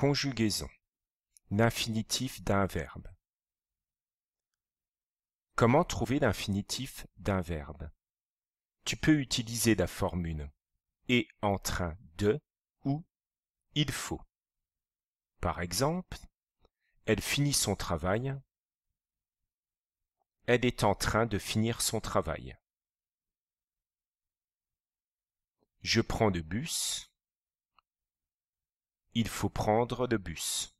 Conjugaison. L'infinitif d'un verbe. Comment trouver l'infinitif d'un verbe Tu peux utiliser la formule est en train de ou il faut. Par exemple, elle finit son travail. Elle est en train de finir son travail. Je prends le bus il faut prendre le bus